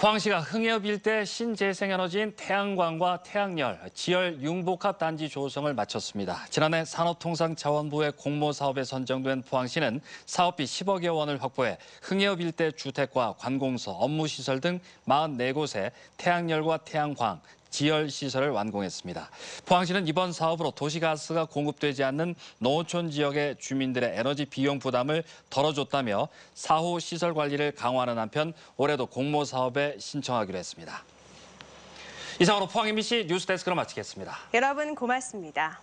포항시가 흥해읍 일대 신재생에너지인 태양광과 태양열, 지열 융복합 단지 조성을 마쳤습니다. 지난해 산업통상자원부의 공모 사업에 선정된 포항시는 사업비 10억여 원을 확보해 흥해읍 일대 주택과 관공서, 업무시설 등 44곳에 태양열과 태양광, 지열 시설을 완공했습니다. 포항시는 이번 사업으로 도시가스가 공급되지 않는 농어촌 지역의 주민들의 에너지 비용 부담을 덜어줬다며 사후 시설 관리를 강화하는 한편 올해도 공모 사업에 신청하기로 했습니다. 이상으로 포항 MBC 뉴스데스크로 마치겠습니다. 여러분 고맙습니다.